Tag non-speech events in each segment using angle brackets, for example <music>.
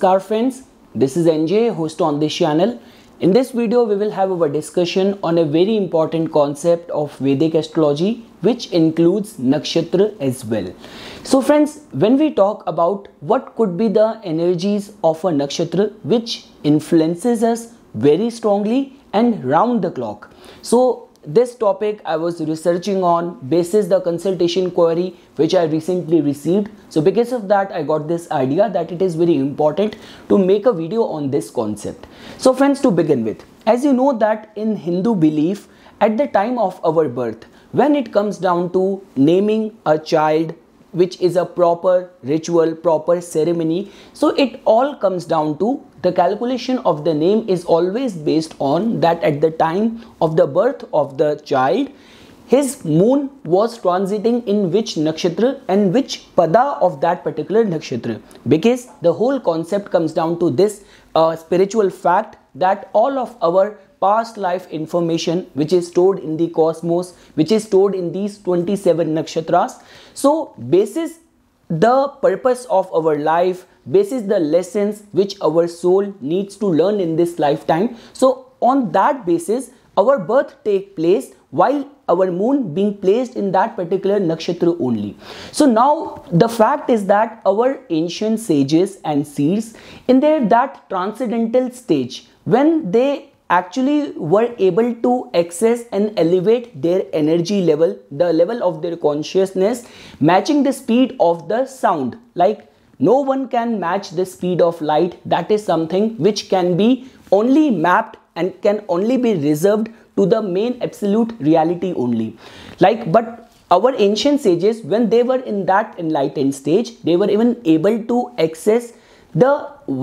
Namaskar friends, this is NJ, host on this channel. In this video, we will have our discussion on a very important concept of Vedic astrology, which includes nakshatra as well. So friends, when we talk about what could be the energies of a nakshatra, which influences us very strongly and round the clock. So this topic I was researching on basis the consultation query which I recently received. So because of that I got this idea that it is very important to make a video on this concept. So friends to begin with, as you know that in Hindu belief at the time of our birth when it comes down to naming a child which is a proper ritual proper ceremony so it all comes down to the calculation of the name is always based on that at the time of the birth of the child his moon was transiting in which nakshatra and which pada of that particular nakshatra because the whole concept comes down to this uh, spiritual fact that all of our past life information which is stored in the cosmos which is stored in these 27 nakshatras so basis the purpose of our life this is the lessons which our soul needs to learn in this lifetime. So on that basis, our birth take place while our moon being placed in that particular nakshatra only. So now the fact is that our ancient sages and seers in their that transcendental stage when they actually were able to access and elevate their energy level the level of their consciousness matching the speed of the sound like no one can match the speed of light that is something which can be only mapped and can only be reserved to the main absolute reality only like but our ancient sages when they were in that enlightened stage they were even able to access the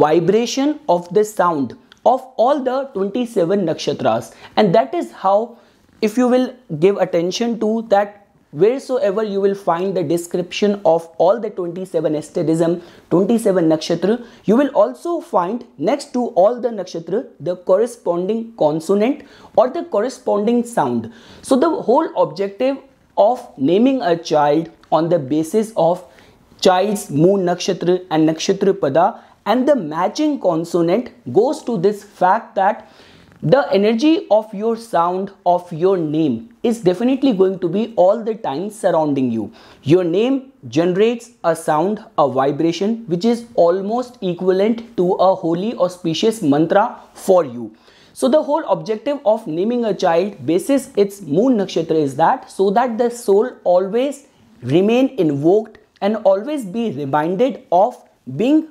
vibration of the sound of all the 27 nakshatras and that is how if you will give attention to that wheresoever you will find the description of all the 27 asterism 27 nakshatra you will also find next to all the nakshatra the corresponding consonant or the corresponding sound so the whole objective of naming a child on the basis of child's moon nakshatra and nakshatra pada and the matching consonant goes to this fact that the energy of your sound of your name is definitely going to be all the time surrounding you. Your name generates a sound, a vibration, which is almost equivalent to a holy auspicious mantra for you. So the whole objective of naming a child basis its moon nakshatra is that so that the soul always remain invoked and always be reminded of being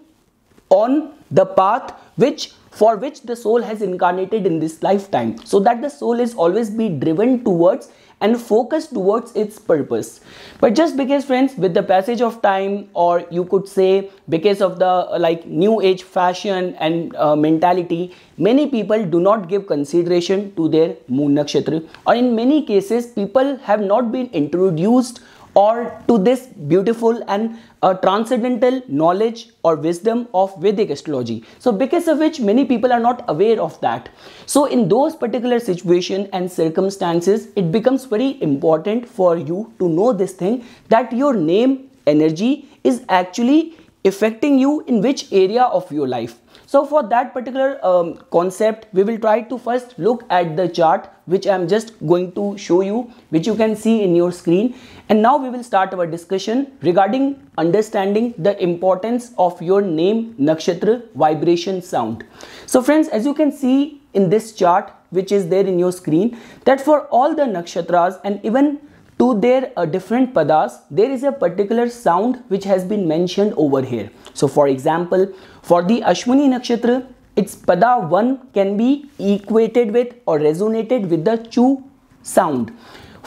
on the path which for which the soul has incarnated in this lifetime, so that the soul is always be driven towards and focused towards its purpose. But just because, friends, with the passage of time, or you could say because of the uh, like new age fashion and uh, mentality, many people do not give consideration to their moon nakshatra, or in many cases, people have not been introduced or to this beautiful and uh, transcendental knowledge or wisdom of Vedic astrology. So because of which many people are not aware of that. So in those particular situation and circumstances, it becomes very important for you to know this thing that your name energy is actually affecting you in which area of your life. So for that particular um, concept, we will try to first look at the chart which I am just going to show you, which you can see in your screen. And now we will start our discussion regarding understanding the importance of your name, nakshatra, vibration, sound. So friends, as you can see in this chart, which is there in your screen, that for all the nakshatras and even to their uh, different padas there is a particular sound which has been mentioned over here so for example for the ashwini nakshatra its pada 1 can be equated with or resonated with the chu sound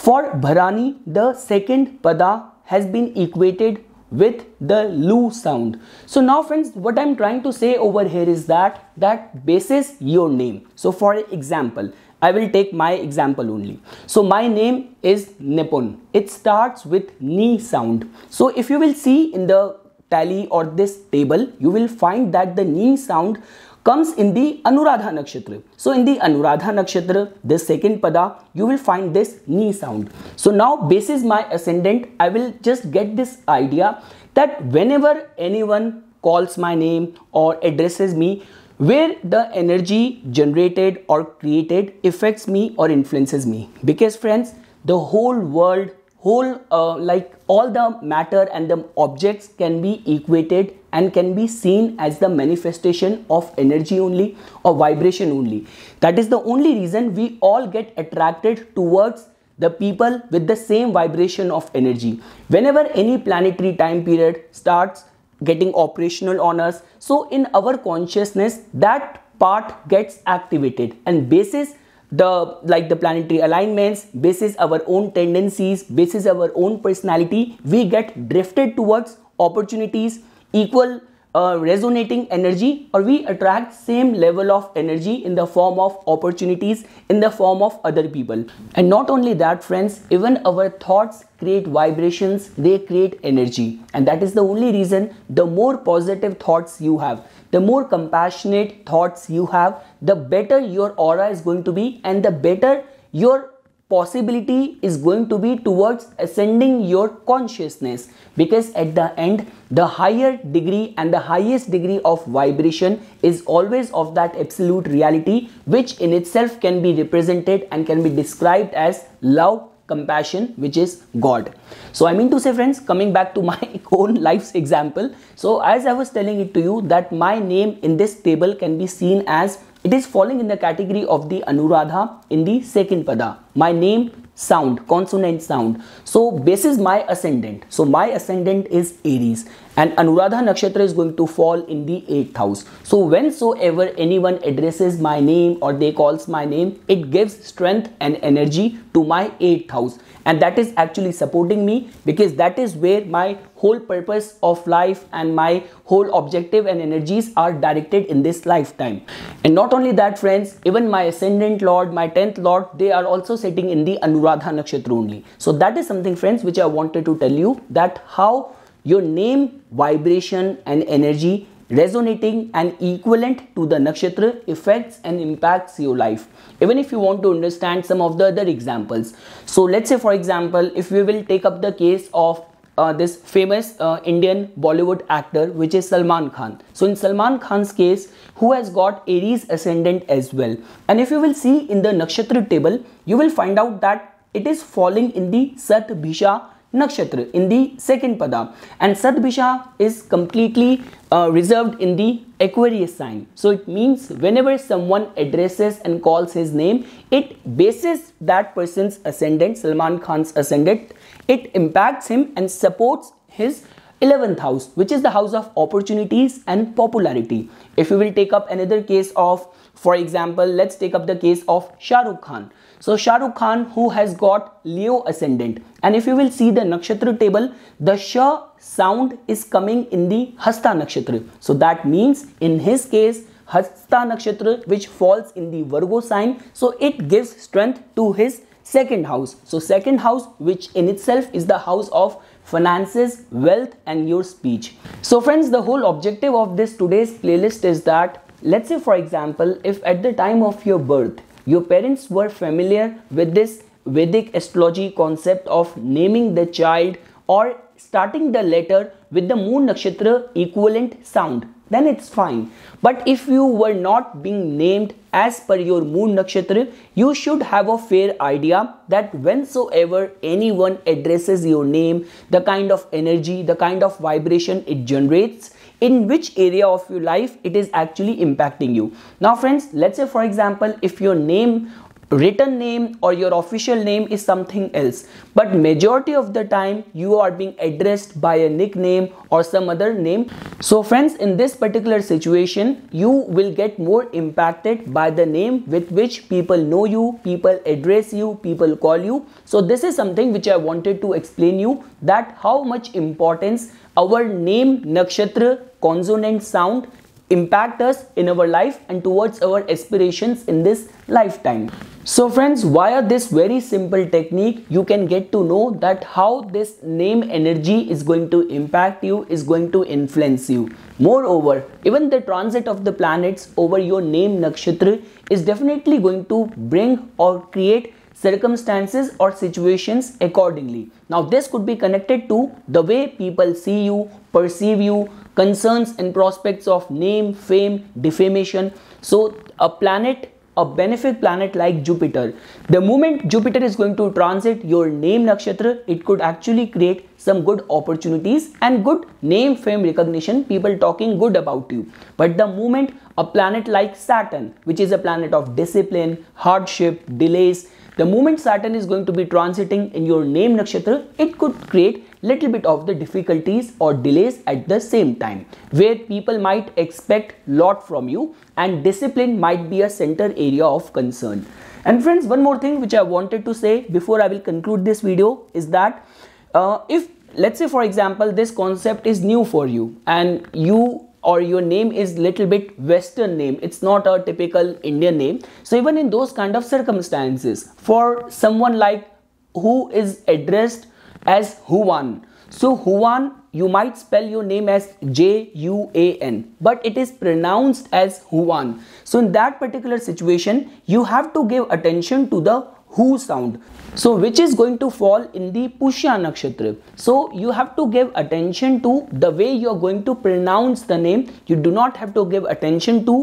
for bharani the second pada has been equated with the lu sound so now friends what i'm trying to say over here is that that basis your name so for example I will take my example only. So my name is Nipun. It starts with ni sound. So if you will see in the tally or this table, you will find that the ni sound comes in the Anuradha Nakshatra. So in the Anuradha Nakshatra, this second pada, you will find this ni sound. So now basis my ascendant, I will just get this idea that whenever anyone calls my name or addresses me, where the energy generated or created affects me or influences me because friends the whole world whole uh, like all the matter and the objects can be equated and can be seen as the manifestation of energy only or vibration only that is the only reason we all get attracted towards the people with the same vibration of energy whenever any planetary time period starts getting operational on us. So in our consciousness, that part gets activated and basis the like the planetary alignments basis our own tendencies basis our own personality we get drifted towards opportunities equal a resonating energy or we attract same level of energy in the form of opportunities in the form of other people and not only that friends even our thoughts create vibrations they create energy and that is the only reason the more positive thoughts you have the more compassionate thoughts you have the better your aura is going to be and the better your possibility is going to be towards ascending your consciousness because at the end the higher degree and the highest degree of vibration is always of that absolute reality which in itself can be represented and can be described as love compassion which is god so i mean to say friends coming back to <laughs> my own life's example so as i was telling it to you that my name in this table can be seen as it is falling in the category of the Anuradha in the second pada. My name sound, consonant sound. So basis my ascendant. So my ascendant is Aries and Anuradha Nakshatra is going to fall in the 8th house. So whensoever anyone addresses my name or they calls my name, it gives strength and energy to my 8th house. And that is actually supporting me because that is where my whole purpose of life and my whole objective and energies are directed in this lifetime. And not only that friends, even my ascendant lord, my 10th lord, they are also sitting in the Anuradha Nakshatra only. So that is something friends which I wanted to tell you that how your name, vibration and energy resonating and equivalent to the nakshatra affects and impacts your life even if you want to understand some of the other examples so let's say for example if we will take up the case of uh, this famous uh, Indian Bollywood actor, which is Salman Khan. So, in Salman Khan's case, who has got Aries ascendant as well. And if you will see in the Nakshatra table, you will find out that it is falling in the Sat Bhisha nakshatra in the second pada and sadbisha is completely uh, reserved in the Aquarius sign. So it means whenever someone addresses and calls his name, it bases that person's ascendant, Salman Khan's ascendant, it impacts him and supports his 11th house which is the house of opportunities and popularity if you will take up another case of for example let's take up the case of shah rukh khan so shah rukh khan who has got leo ascendant and if you will see the nakshatra table the sha sound is coming in the hasta nakshatra so that means in his case hasta nakshatra which falls in the virgo sign so it gives strength to his second house so second house which in itself is the house of finances, wealth and your speech. So friends, the whole objective of this today's playlist is that let's say for example, if at the time of your birth, your parents were familiar with this Vedic astrology concept of naming the child or starting the letter with the moon nakshatra equivalent sound then it's fine. But if you were not being named as per your moon nakshatra, you should have a fair idea that whensoever anyone addresses your name, the kind of energy, the kind of vibration it generates, in which area of your life it is actually impacting you. Now, friends, let's say for example, if your name written name or your official name is something else but majority of the time you are being addressed by a nickname or some other name so friends in this particular situation you will get more impacted by the name with which people know you people address you people call you so this is something which i wanted to explain you that how much importance our name nakshatra consonant sound impact us in our life and towards our aspirations in this lifetime. So friends, via this very simple technique, you can get to know that how this name energy is going to impact you, is going to influence you. Moreover, even the transit of the planets over your name nakshatra is definitely going to bring or create circumstances or situations accordingly. Now, this could be connected to the way people see you, perceive you, concerns and prospects of name, fame, defamation. So, a planet a benefic planet like Jupiter. The moment Jupiter is going to transit your name nakshatra, it could actually create some good opportunities and good name, fame, recognition, people talking good about you. But the moment a planet like Saturn, which is a planet of discipline, hardship, delays, the moment Saturn is going to be transiting in your name nakshatra, it could create little bit of the difficulties or delays at the same time where people might expect lot from you and discipline might be a center area of concern and friends one more thing which i wanted to say before i will conclude this video is that uh, if let's say for example this concept is new for you and you or your name is little bit western name it's not a typical indian name so even in those kind of circumstances for someone like who is addressed as huan so huan you might spell your name as j u a n but it is pronounced as huan so in that particular situation you have to give attention to the who sound so which is going to fall in the pushya nakshatra so you have to give attention to the way you are going to pronounce the name you do not have to give attention to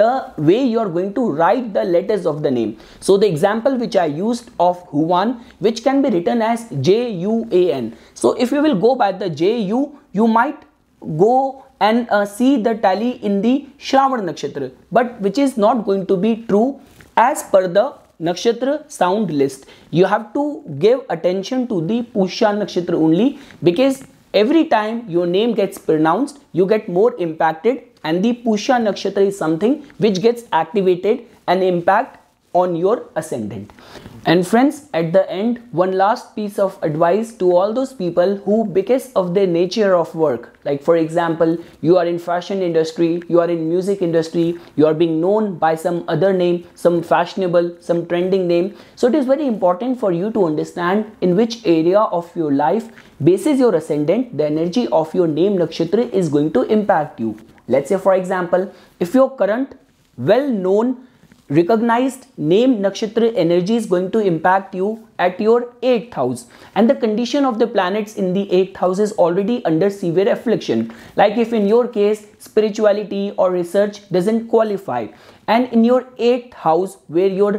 the way you are going to write the letters of the name. So the example which I used of Huan which can be written as J-U-A-N. So if you will go by the J-U, you might go and uh, see the tally in the Shravan Nakshatra but which is not going to be true as per the nakshatra sound list you have to give attention to the pusha nakshatra only because every time your name gets pronounced you get more impacted and the pusha nakshatra is something which gets activated and impact on your ascendant and friends, at the end, one last piece of advice to all those people who because of their nature of work, like for example, you are in fashion industry, you are in music industry, you are being known by some other name, some fashionable, some trending name. So it is very important for you to understand in which area of your life basis your ascendant, the energy of your name nakshatra is going to impact you. Let's say for example, if your current well-known recognized name nakshatra energy is going to impact you at your 8th house and the condition of the planets in the 8th house is already under severe affliction like if in your case spirituality or research doesn't qualify and in your 8th house where your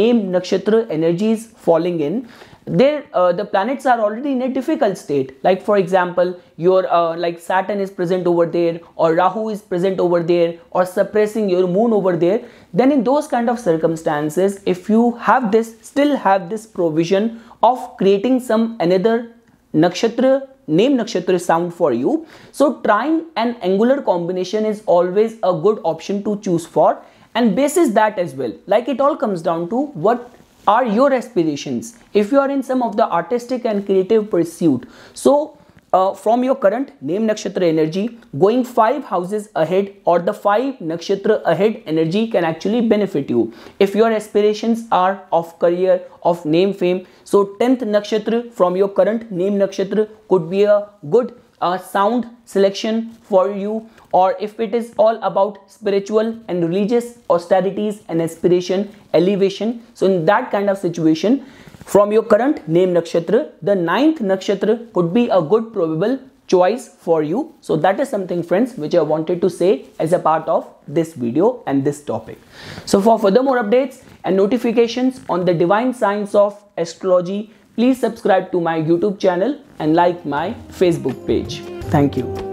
name nakshatra energy is falling in there uh, the planets are already in a difficult state like for example your uh, like saturn is present over there or rahu is present over there or suppressing your moon over there then in those kind of circumstances if you have this still have this provision of creating some another nakshatra name nakshatra sound for you so trying an angular combination is always a good option to choose for and basis that as well like it all comes down to what are your aspirations if you are in some of the artistic and creative pursuit so uh, from your current name nakshatra energy going five houses ahead or the five nakshatra ahead energy can actually benefit you if your aspirations are of career of name fame so 10th nakshatra from your current name nakshatra could be a good a sound selection for you or if it is all about spiritual and religious austerities and aspiration elevation so in that kind of situation from your current name nakshatra the ninth nakshatra could be a good probable choice for you so that is something friends which i wanted to say as a part of this video and this topic so for further more updates and notifications on the divine science of astrology Please subscribe to my YouTube channel and like my Facebook page. Thank you.